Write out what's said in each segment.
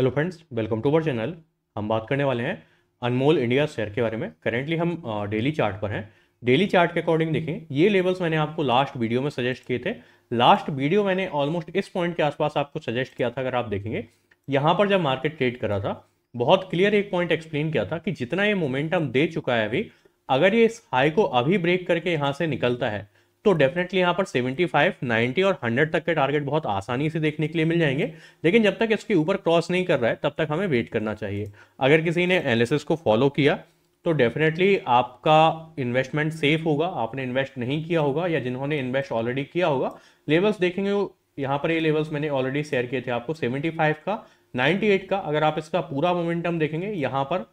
hello friends welcome to our channel हम बात करने वाले हैं अनमोल इंडिया शेयर के बारे में करेंटली हम डेली चार्ट पर हैं डेली चार्ट के अकॉर्डिंग देखें ये लेवल्स मैंने आपको लास्ट वीडियो में सजेस्ट किए थे लास्ट वीडियो मैंने ऑलमोस्ट इस पॉइंट के आसपास आपको सजेस्ट किया था अगर आप देखेंगे यहाँ पर जब मार्केट ट्रेड करा था बहुत क्लियर एक पॉइंट एक्सप्लेन किया था कि जितना ये मोमेंटम दे चुका है अभी अगर ये इस हाई को अभी ब्रेक करके यहाँ से निकलता है तो डेफिनेटली यहाँ पर 75, 90 और 100 तक के टारगेट बहुत आसानी से देखने के लिए मिल जाएंगे लेकिन जब तक इसके ऊपर क्रॉस नहीं कर रहा है तब तक हमें वेट करना चाहिए अगर किसी ने एनालिसिस को फॉलो किया तो डेफिनेटली आपका इन्वेस्टमेंट सेफ होगा आपने इन्वेस्ट नहीं किया होगा या जिन्होंने इन्वेस्ट ऑलरेडी किया होगा लेवल्स देखेंगे यहाँ पर ये लेवल्स मैंने ऑलरेडी शेयर किए थे आपको 75 का 98 का अगर आप इसका पूरा मोमेंटम देखेंगे यहाँ पर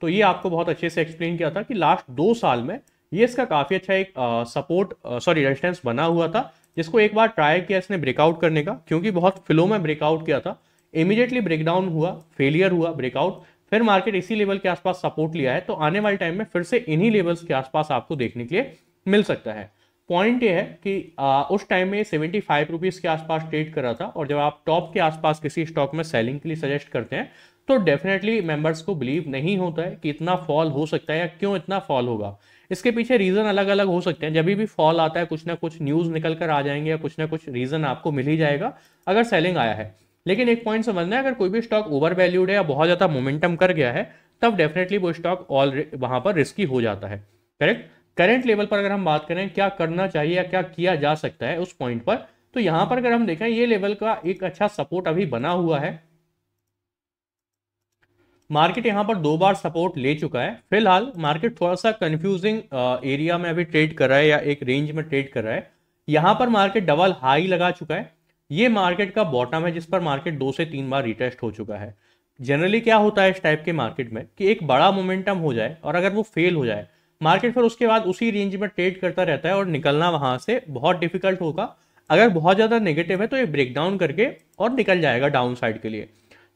तो ये आपको बहुत अच्छे से एक्सप्लेन किया था कि लास्ट दो साल में ये इसका काफ़ी अच्छा एक सपोर्ट सॉरी रेजिस्टेंस बना हुआ था जिसको एक बार ट्राई किया इसने ब्रेकआउट करने का क्योंकि बहुत फ्लो में ब्रेकआउट किया था इमीडिएटली ब्रेकडाउन हुआ फेलियर हुआ ब्रेकआउट फिर मार्केट इसी लेवल के आसपास सपोर्ट लिया है तो आने वाले टाइम में फिर से इन्हीं लेवल्स के आसपास आपको देखने के लिए मिल सकता है पॉइंट ये है कि आ, उस टाइम में सेवेंटी फाइव रुपीज़ के आसपास ट्रेड करा था और जब आप टॉप के आसपास किसी स्टॉक में सेलिंग के लिए सजेस्ट करते हैं तो डेफिनेटली मेंबर्स को बिलीव नहीं होता है कि इतना फॉल हो सकता है या क्यों इतना फॉल होगा इसके पीछे रीजन अलग अलग हो सकते हैं जब भी फॉल आता है कुछ ना कुछ न्यूज निकल कर आ जाएंगे या कुछ ना कुछ रीजन आपको मिल ही जाएगा अगर सेलिंग आया है लेकिन एक पॉइंट समझना है अगर कोई भी स्टॉक ओवर वैल्यूड है या बहुत ज्यादा मोमेंटम कर गया है तब डेफिनेटली वो स्टॉक ऑल वहां पर रिस्की हो जाता है करेक्ट करेंट लेवल पर अगर हम बात करें क्या करना चाहिए या क्या किया जा सकता है उस पॉइंट पर तो यहाँ पर अगर हम देखें ये लेवल का एक अच्छा सपोर्ट अभी बना हुआ है मार्केट यहां पर दो बार सपोर्ट ले चुका है फिलहाल मार्केट थोड़ा सा कंफ्यूजिंग एरिया में अभी ट्रेड कर रहा है या एक रेंज में ट्रेड कर रहा है यहां पर मार्केट डबल हाई लगा चुका है ये मार्केट का बॉटम है जिस पर मार्केट दो से तीन बार रिटेस्ट हो चुका है जनरली क्या होता है इस टाइप के मार्केट में कि एक बड़ा मोमेंटम हो जाए और अगर वो फेल हो जाए मार्केट फिर उसके बाद उसी रेंज में ट्रेड करता रहता है और निकलना वहां से बहुत डिफिकल्ट होगा अगर बहुत ज़्यादा नेगेटिव है तो ये ब्रेकडाउन करके और निकल जाएगा डाउन साइड के लिए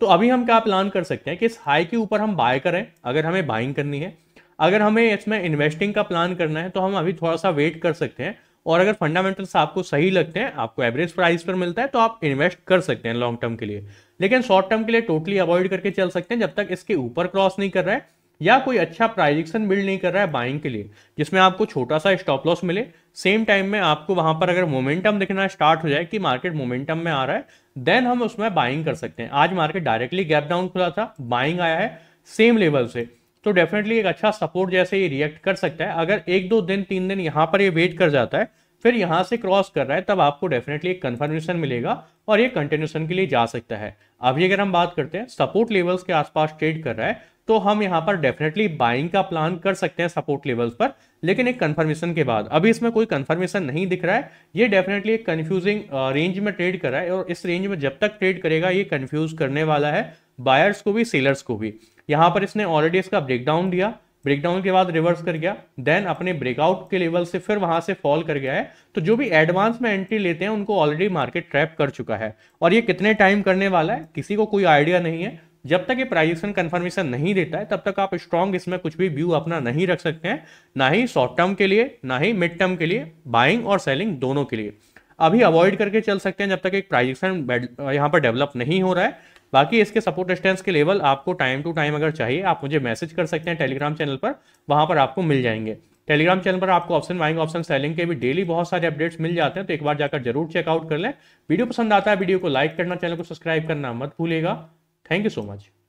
तो अभी हम क्या प्लान कर सकते हैं कि इस हाई के ऊपर हम बाय करें अगर हमें बाइंग करनी है अगर हमें इसमें इन्वेस्टिंग का प्लान करना है तो हम अभी थोड़ा सा वेट कर सकते हैं और अगर फंडामेंटल्स आपको सही लगते हैं आपको एवरेज प्राइस पर मिलता है तो आप इन्वेस्ट कर सकते हैं लॉन्ग टर्म के लिए लेकिन शॉर्ट टर्म के लिए टोटली अवॉइड करके चल सकते हैं जब तक इसके ऊपर क्रॉस नहीं कर रहा है या कोई अच्छा प्राइजेक्शन बिल्ड नहीं कर रहा है बाइंग के लिए जिसमें आपको छोटा सा स्टॉप लॉस मिले सेम टाइम में आपको वहां पर अगर मोमेंटम देखना स्टार्ट हो जाए कि मार्केट मोमेंटम में आ रहा है देन हम उसमें बाइंग कर सकते हैं आज मार्केट डायरेक्टली गैप डाउन खुला था बाइंग आया है सेम लेवल से तो डेफिनेटली एक अच्छा सपोर्ट जैसे ये रिएक्ट कर सकता है अगर एक दो दिन तीन दिन यहाँ पर ये वेट कर जाता है फिर यहाँ से क्रॉस कर रहा है तब आपको डेफिनेटली एक कन्फर्मेशन मिलेगा और ये कंटिन्यूशन के लिए जा सकता है अभी अगर हम बात करते हैं सपोर्ट लेवल्स के आसपास ट्रेड कर रहा है तो हम यहाँ पर डेफिनेटली बाइंग का प्लान कर सकते हैं सपोर्ट लेवल्स पर लेकिन एक कंफर्मेशन के बाद अभी इसमें कोई कंफर्मेशन नहीं दिख रहा है ये डेफिनेटली एक कंफ्यूजिंग रेंज में ट्रेड कर रहा है और इस रेंज में जब तक ट्रेड करेगा ये कंफ्यूज करने वाला है बायर्स को भी सेलर्स को भी यहाँ पर इसने ऑलरेडी इसका ब्रेकडाउन दिया ब्रेकडाउन के बाद रिवर्स कर गया देन अपने ब्रेकआउट के लेवल से फिर वहां से फॉल कर गया है तो जो भी एडवांस में एंट्री लेते हैं उनको ऑलरेडी मार्केट ट्रैप कर चुका है और ये कितने टाइम करने वाला है किसी को कोई आइडिया नहीं है जब तक ये प्राइजेशन कंफर्मेशन नहीं देता है तब तक आप स्ट्रॉन्ग इसमें कुछ भी व्यू अपना नहीं रख सकते हैं ना ही शॉर्ट टर्म के लिए ना ही मिड टर्म के लिए बाइंग और सेलिंग दोनों के लिए अभी अवॉइड करके चल सकते हैं जब तक एक प्राइजेक्शन यहाँ पर डेवलप नहीं हो रहा है बाकी इसके सपोर्ट डिस्टेंस के लेवल आपको टाइम टू टाइम अगर चाहिए आप मुझे मैसेज कर सकते हैं टेलीग्राम चैनल पर वहाँ पर आपको मिल जाएंगे टेलीग्राम चैनल पर आपको ऑप्शन बाइंग ऑप्शन सेलिंग के भी डेली बहुत सारे अपडेट्स मिल जाते हैं तो एक बार जाकर जरूर चेकआउट कर लें वीडियो पसंद आता है वीडियो को लाइक करना चैनल को सब्सक्राइब करना मत भूलेगा थैंक यू सो मच